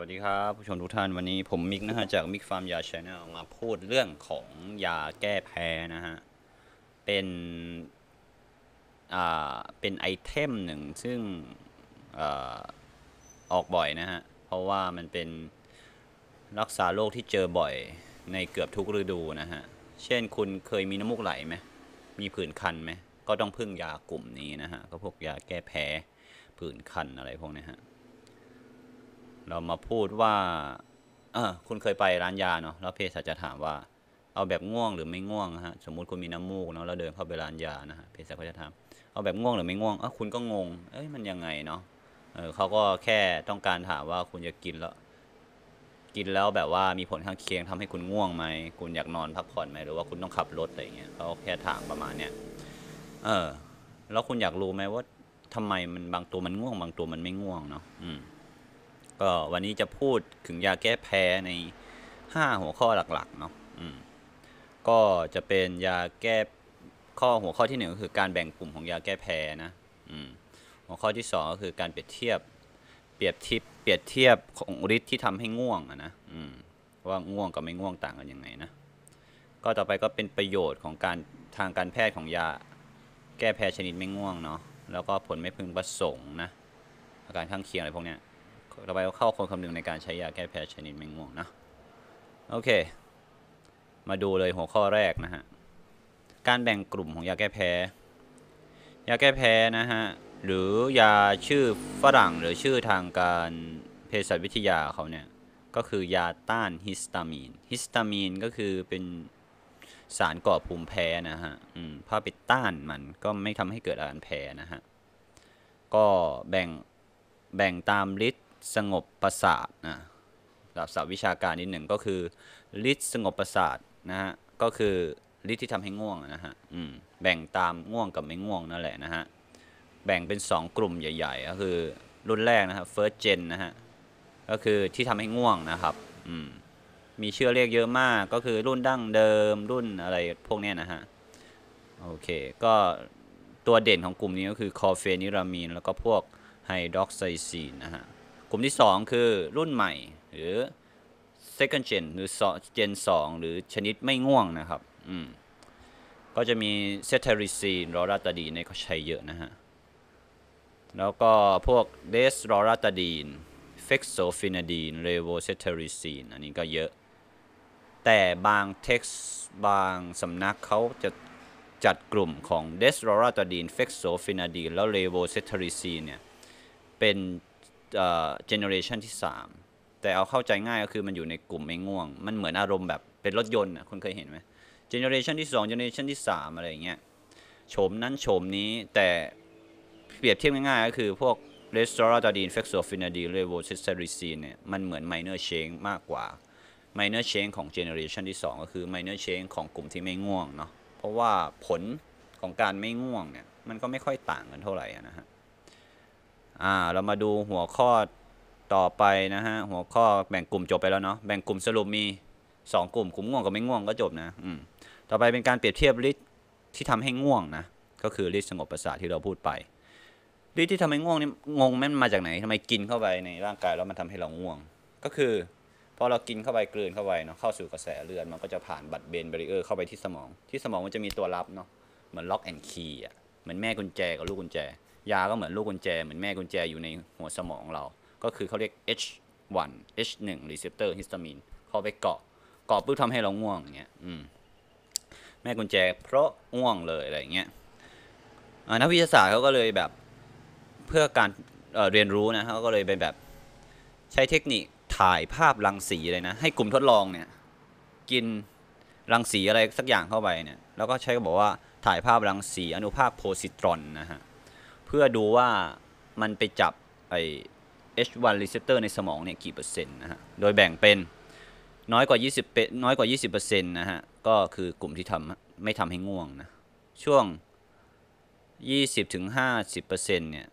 วัสดีครับผู้ชมทุกท่านวันนี้ผมมิกนะฮะจากมิกฟาร์มยาชแนลมาพูดเรื่องของยาแก้แพ้นะฮะ เป็นอ่าเป็นไอเทมหนึ่ง ซึ่งอ่ออกบ่อยนะฮะ เพราะว่ามันเป็นรักษาโรคที่เจอบ่อย ในเกือบทุกฤดูนะฮะ เช่นคุณเคยมีน้ำมูกไหลไหมมีผื่นคันไหมก็ต้องพึ่งยากลุ่มนี้นะฮะ ก็พวกยาแก้แพ้ผื่นคันอะไรพวกนี้ฮะเรามาพูดว่า เออคุณเคยไปร้านยาเนาะแล้วเภสัชจะถามว่า เอาแบบง่วงหรือไม่ง่วงฮะ สมมุติคุณมีน้ำมูกเนาะแล้วเดินเข้าไปร้านยานะฮะเภสัชก็จะถามเอาแบบง่วงหรือไม่ง่วงอคุณก็งง เอ้ย มันยังไงเนาะเออเขาก็แค่ต้องการถามว่าคุณจะกินแล้ว กินแล้วแบบว่ามีผลข้างเคียงทำให้คุณง่วงไหม คุณอยากนอนพักผ่อนไหมหรือว่าคุณต้องขับรถอะไรเงี้ยเขาแค่ถามประมาณเนี้ยเออ แล้วคุณอยากรู้ไหมว่าทำไมมันบางตัวมันง่วง บางตัวมันไม่ง่วงเนาะอืมก็วันนี้จะพูดถึงยาแก้แพ้ใน 5 หัวข้อหลัก ๆ เนาะอืมก็จะเป็นยาแก้ ข้อหัวข้อที่1ก็คือการแบ่งกลุ่มของยาแก้แพ้นะอืม หัวข้อที่2ก็คือการเปรียบเทียบเปรียบทิพเปรียบเทียบของฤทธิ์ที่ทำให้ง่วงอะนะอืม ว่าง่วงกับไม่ง่วงต่างกันยังไงนะ ก็ต่อไปก็เป็นประโยชน์ของการทางการแพทย์ของยา แก้แพ้ชนิดไม่ง่วงเนาะ แล้วก็ผลไม่พึงประสงค์นะ อาการข้างเคียงอะไรพวกเนี้ยระบายเข้าคนคำนึงในการใช้ยาแก้แพ้ชนิดแมงม่วงนะโอเค มาดูเลยหัวข้อแรกนะฮะ การแบ่งกลุ่มของยาแก้แพ้ ยาแก้แพ้นะฮะหรือยาชื่อฝรั่งหรือชื่อทางการเภสัชวิทยาเขาเนี่ยก็คือยาต้านฮิสตามีนฮิสตามีนก็คือเป็นสารก่อภูมิแพ้นะฮะถ้าไปต้านมันก็ไม่ทำให้เกิดอาการแพ้นะฮะก็แบ่งแบ่งตามฤทธิสงบประสาทนะกับศัพท์วิชาการนิดหนึ่งก็คือฤทธิ์สงบประสาทนะฮะ ก็คือฤทธิ์ที่ทำให้ง่วงนะฮะอืมแบ่งตามง่วงกับไม่ง่วงนั่นแหละนะฮะ แบ่งเป็น 2 กลุ่มใหญ่ๆก็คือ รุ่นแรกนะครับ first gen นะฮะ ก็คือที่ทำให้ง่วงนะครับ อืม มีเชื่อเรียกเยอะมาก ก็คือรุ่นดั้งเดิมรุ่นอะไรพวกนี้นะฮะ โอเค ก็ตัวเด่นของกลุ่มนี้ก็คือคอเฟนิรามีนแล้วก็พวกไฮดรอกไซซีนนะฮะกลุ่มที่ 2 คือรุ่นใหม่หรือ second gen หรือ gen 2หรือชนิดไม่ง่วงนะครับ อืม ก็จะมีเซทาริซีนรอราตาดีในเขาใช้เยอะนะฮะ แล้วก็พวกเดสรอราตาดีนเฟกโซฟินาดีนเรโวเซทาริซีนอันนี้ก็เยอะ แต่บางเท็กซ์บางสำนักเขาจะจัดกลุ่มของเดสรอราตาดีนเฟกโซฟินาดีนแล้วเรโวเซทาริซีนเนี่ยเป็นเจเนอเรชันที่ 3 แต่เอาเข้าใจง่ายก็คือมันอยู่ในกลุ่มไม่ง่วง มันเหมือนอารมณ์แบบเป็นรถยนต์นะคุณเคยเห็นไหมเจเนอเรชันที่2เจเนอเรชันที่ 3 อะไรอย่างเงี้ยโฉมนั้นโฉมนี้แต่ เปรียบเทียบง่ายๆก็คือพวกเรสตราตดีนเฟกโซฟินาดีเรโวซิสเซริซีนเนี่ยมันเหมือนไมเนอร์เชงมากกว่าไมเนอร์เชงของเจเนอเรชันที่ 2 ก็คือไมเนอร์เชงของกลุ่มที่ไม่ง่วงเนาะเพราะว่าผลของการไม่ง่วงเนี่ยมันก็ไม่ค่อยต่างกันเท่าไหร่นะฮะอ่าเรามาดูหัวข้อต่อไปนะฮะหัวข้อแบ่งกลุ่มจบไปแล้ว เนาะแบ่งกลุ่มสรุปมี2กลุ่ม กลุ่มง่วง กับไม่ง่วงก็จบนะอืมต่อไปเป็นการเปรียบเทียบฤทธิ์ที่ทำให้ง่วงนะ ก็คือฤทธิ์สงบประสาทที่เราพูดไปฤทธิ์ที่ทำให้ง่วงนี่งงแม่นมาจากไหน ทำไมกินเข้าไปในร่างกายแล้วมันทำให้เราง่วง ก็คือพอเรากินเข้าไปกลืนเข้าไปเนาะเข้าสู่กระแสเลือดมันก็จะผ่านบัตรเบนเบรีเออร์เข้าไปที่สมอง ที่สมองมันจะมีตัวรับเนาะเหมือนล็อกแอนคีย์อ่ะเหมือนแม่กุญแจกับลูกกุญแจยาก็เหมือนลูกกุญแจเหมือนแม่กุญแจอยู่ในหัวสมองเรา ก็คือเขาเรียก H1 H1 receptor histamine เขาไปเกาะเกาะปุ๊บทำให้เราง่วงเงี้ยอืมแม่กุญแจเพราะง่วงเลยอะไรเงี้ยนักวิทยาศาสตร์เขาก็เลยแบบเพื่อการเเรียนรู้นะเขาก็เลยไปแบบใช้เทคนิคถ่ายภาพรังสีเลยนะ ให้กลุ่มทดลองเนี่ยกินรังสีอะไรสักอย่างเข้าไปเนี่ยแล้วก็ใช้ก็บอกว่าถ่ายภาพรังสีอนุภาคโพซิตรอนนะฮะเพื่อดูว่ามันไปจับไอ H1 receptor ในสมองเนี่ยกี่เปอร์เซ็นต์นะฮะ โดยแบ่งเป็น น้อยกว่า 20เป็นน้อยกว่า 20%นะฮะ ก็คือกลุ่มที่ทำไม่ทำให้ง่วงนะ ช่วง 20-50%ถึงเนี่ย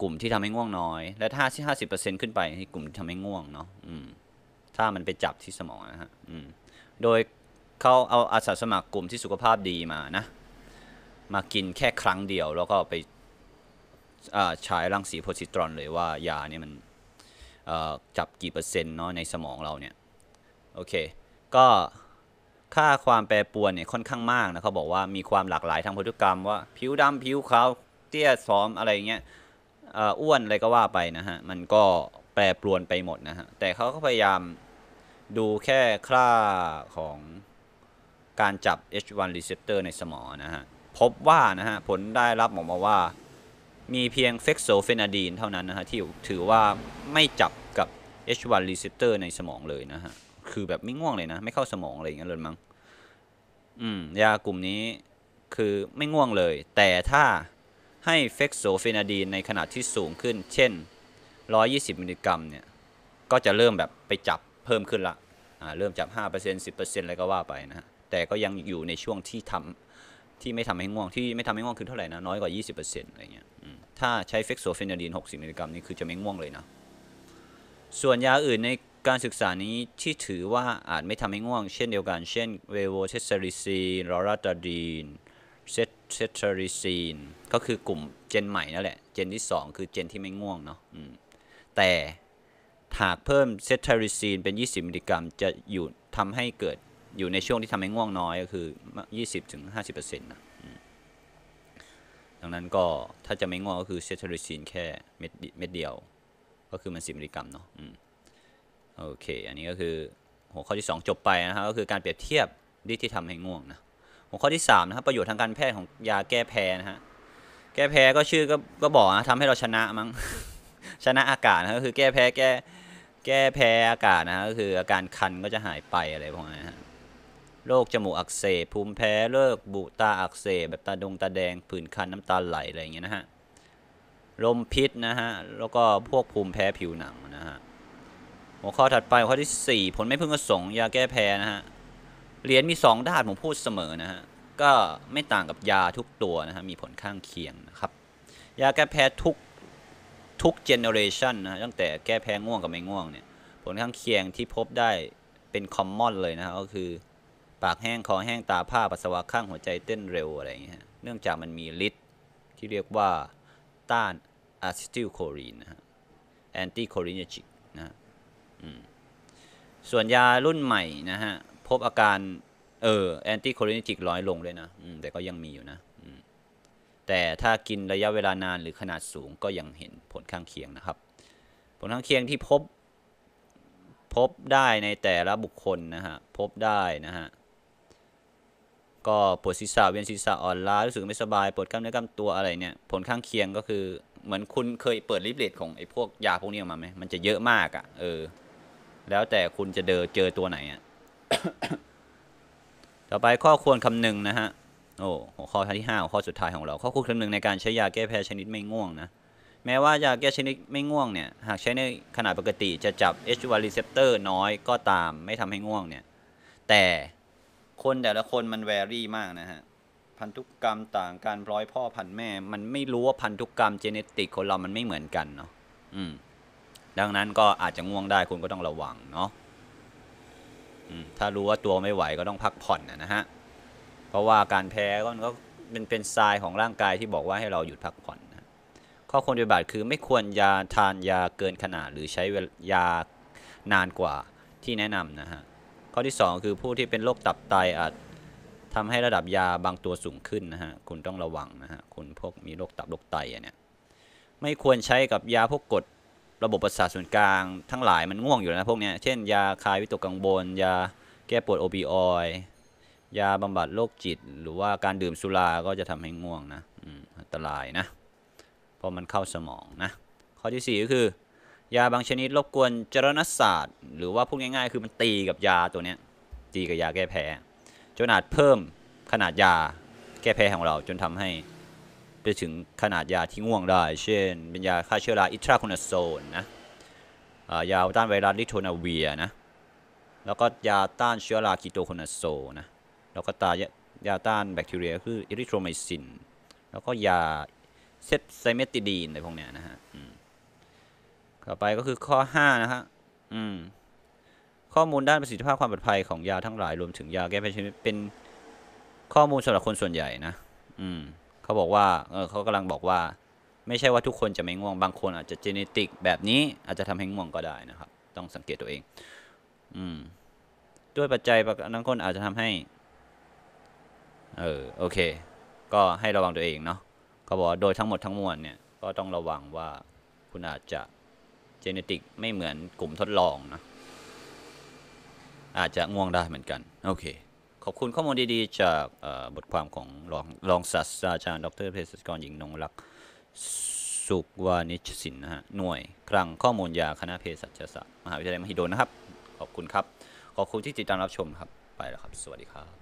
กลุ่มที่ทำให้ง่วงน้อย และถ้าที่ 50เปอร์เซ็นต์ขึ้นไปที่กลุ่มที่ทำให้ง่วงเนาะถ้ามันไปจับที่สมองนะฮะโดยเขาเอาอาสาสมัครกลุ่มที่สุขภาพดีมานะมากินแค่ครั้งเดียวแล้วก็ไปใช้รังสีโพซิตรอนเลยว่ายาเนี่ยมันจับกี่เปอร์เซ็นต์เนาะในสมองเราเนี่ย โอเค ก็ค่าความแปรปรวนเนี่ย ค่อนข้างมากนะเขาบอกว่ามีความหลากหลายทางพันธุกรรมว่าผิวดำผิวขาวเตี้ยซ้อม อะไรเงี้ยอ้วนอะไรก็ว่าไปนะฮะ มันก็แปรปรวนไปหมดนะฮะแต่เขาก็พยายามดูแค่ค่าของการจับ H1 receptor ในสมองนะฮะพบว่านะฮะ ผลได้รับออกมาว่า มีเพียงเฟกโซเฟนาดีน เท่านั้นนะฮะ ที่ถือว่าไม่จับกับ H1 receptor ในสมองเลยนะฮะ คือแบบไม่ง่วงเลยนะ ไม่เข้าสมองอะไรอย่างเงี้ยเลยมั้งอืม ยากลุ่มนี้คือไม่ง่วงเลย แต่ถ้าให้เฟกโซเฟนาดีน ในขนาดที่สูงขึ้น เช่น 120 มิลลิกรัม เนี่ย ก็จะเริ่มแบบไปจับเพิ่มขึ้นละอ่าเริ่มจับ 5% 10%อะไรก็ว่าไปนะฮะแต่ก็ยังอยู่ในช่วงที่ทำที่ไม่ทำให้ง่วง ที่ไม่ทำให้ง่วงคือเท่าไหร่นะน้อยกว่า 20%อะไรเงี้ยถ้าใช้เฟกโซเฟนเดีน60 มิลลิกรัมนี่คือจะไม่ง่วงเลยนะ ส่วนยาอื่นในการศึกษานี้ที่ถือว่าอาจไม่ทำให้ง่วงเช่นเดียวกัน เช่นเวโวเทสซาริซีนลอราตาดีนเซเซทริซีนก็คือกลุ่มเจนใหม่นั่นแหละเจนที่ 2 คือเจนที่ไม่ง่วงเนาะแต่หากเพิ่มเซทาริซีนเป็น 20 มิลลิกรัมจะอยู่ทำให้เกิดอยู่ในช่วงที่ทำให้ง่วงน้อยก็คือ 20-50%ถึงนะดังนั้นก็ถ้าจะไม่ง่วงก็คือเซตริซีนแค่ เม็ดเม็ดเดียว ก็คือมันสิมิลลิกรัมเนาะโอเค อันนี้ก็คือหัวข้อที่ 2 จบไปนะครับก็คือการเปรียบเทียบดีที่ทำให้ง่วงนะหัวข้อที่3นะครับประโยชน์ทางการแพทย์ของยาแก้แพ้นะฮะ แก้แพ้ก็ชื่อก็ก็บอกนะทำให้เราชนะมั้ง ชนะอากาศนะก็คือแก้แพ้แก้แก้แพ้อากาศนะก็คืออาการคันก็จะหายไปอะไรพวกนี้นะโรค จมูกอักเสบภูมิแพ้เลิกบุตาอักเสบแบบ ตา ดง ตา แดงผื่นคันน้ำตา ไหล อะไร อย่างเงี้ย นะฮะลมพิษนะฮะ แล้วก็ พวกภูมิแพ้ผิวหนัง นะฮะหัวข้อถัดไป ข้อ ที่ 4 ผล ไม่ พึงประสงค์ยาแก้แพ้ นะฮะเหรียญมี 2 ด้าน ผม พูดเสมอ นะฮะก็ไม่ต่างกับยาทุกตัวนะฮะมีผลข้างเคียงนะครับยาแก้แพ้ทุกทุกเจเนอเรชันนะตั้งแต่แก้แพ้ง่วงกับไม่ง่วงเนี่ยผลข้างเคียงที่พบได้เป็นคอมมอนเลยนะฮะก็คือปากแห้งคอแห้งตาผ้าปัสสาวะข้างหัวใจเต้นเร็วอะไรอย่างเงี้ยเนื่องจากมันมีฤทธิ์ที่เรียกว่าต้านอะซิติลโคลีนนะฮะ แอนตี้โคลินจิกนะฮะส่วนยารุ่นใหม่นะฮะ พบอาการเออแอนตี้โคลินจิกร้อยลงเลยนะ แต่ก็ยังมีอยู่นะ แต่ถ้ากินระยะเวลานานหรือขนาดสูงก็ยังเห็นผลข้างเคียงนะครับ ผลข้างเคียงที่พบ พบได้ในแต่ละบุคคลนะฮะ พบได้นะฮะก็ ปวดศีรษะเวียนศีรษะอ่อนล้ารู้ สึก ไม่สบาย ปวดกล้ามเนื้อกล้ามตัวอะไรเนี่ย ผล ข้างเคียงก็คือ เหมือนคุณเคยเปิดลิฟเลตของ ไอ้ พวก ยา พวก นี้ออกมาไหมมันจะเยอะมากอะ่ะ เออ แล้วแต่คุณจะเดอเจอตัวไหนอะ่ะ ต่อไปข้อควรคำนึง นะฮะ โอ้หัวข้อ ที่ห้าข้อสุดท้ายของเราข้อควรคำนึงในการใช้ยาแก้แพ้ชนิดไม่ง่วง นะแม้ว่ายาแก้ชนิดไม่ง่วงเนี่ย หากใช้ในขนาดปกติ จะจับ H1 receptor น้อยก็ตาม ไม่ทำให้ง่วง เนี่ย แต่คนแต่ละคนมันแวรี่มากนะ ฮะ พันธุกกรรมต่างการร้อยพ่อพันแม่ มันไม่รู้ว่าพันธุกกรรมเจเนติกคนเรา มันไม่เหมือนกันเนาะ อืม ดังนั้นก็อาจจะ ง่วงได้คุณก็ต้องระวัง เนาะ อืม ถ้ารู้ว่าตัวไม่ไหวก็ต้องพักผ่อนนะฮะ เพราะว่าการแพ้ก็มันก็เป็นเป็นทรายของร่างกายที่บอกว่าให้เราหยุดพักผ่อนนะ ข้อควรปฏิบัติคือไม่ควรยาทานยาเกินขนาด หรือใช้ยานานกว่าที่แนะนำนะฮะข้อที่ 2 คือผู้ที่เป็นโรคตับไตอาจทำให้ระดับยาบางตัวสูงขึ้นนะฮะ คุณต้องระวังนะฮะ คุณพวกมีโรคตับโรคไตเนี่ยไม่ควรใช้กับยาพวกกดระบบประสาทส่วนกลางทั้งหลายมันง่วงอยู่แลนะพวกเนี้ย เช่นยาคลายวิตกกังวลยาแก้ปวดโอปิออย ยาบำบัดโรคจิต หรือว่าการดื่มสุราก็จะทำให้ง่วงนะอันตรายนะเพราะมันเข้าสมองนะข้อที่ 4 ก็คือยาบางชนิดรบกวนจรณศาสตร์หรือว่าพูดง่ายๆคือมันตีกับยาตัวนี้ตีกับยาแก้แพ้จนอาจเพิ่มขนาดยาแก้แพ้ของเราจนทำให้ ไปถึงขนาดยาที่ง่วงได้เช่น เป็นยาฆ่าเชื้อราอิทราคคนาโซนนะยาต้าน ไวรัสลิโทนาเวียนะแล้วก็ยาต้านเชื้อรากิโตโคนาโซนะแล้วก็ตายยาต้านแบคทีเรียคืออิริโทรไมซินแล้วก็ยาเซปไซเมติดีนอะไรพวกเนี้ยนะฮะต่อไปก็คือข้อ5นะฮะอืม ข้อมูลด้านประสิทธิภาพความปลอดภัยของยาทั้งหลายรวมถึงยาแก้แพ้ชนิดเป็นข้อมูลสำหรับคนส่วนใหญ่นะอืมเขาบอกว่า เออเขากำลังบอกว่า ไม่ใช่ว่าทุกคนจะไม่ง่วงบางคนอาจจะเจเนติกแบบนี้อาจจะทำให้ง่วงก็ได้นะครับ ต้องสังเกตตัวเอง อืม ด้วยปัจจัยบางคนอาจจะทำให้เออโอเค ก็ให้ระวังตัวเองเนาะเขาบอกโดยทั้งหมดทั้งมวลเนี่ย ก็ต้องระวังว่าคุณอาจจะจเนติกไม่เหมือนกลุ่มทดลองนะอาจจะง่วงได้เหมือนกัน โอเคขอบคุณข้อมูลดีๆ จากบทความของรอง รองศาสตราจารย์ดรเภสัชกรหญิงนงรักสุขวานิชสินนะฮะหน่วยคลังข้อมูลยาคณะเภสัชศาสตร์มหาวิทยาลัยมหิดลนะครับ ขอบคุณครับ ขอบคุณที่ติดตามรับชมครับไปแล้วครับ สวัสดีครับ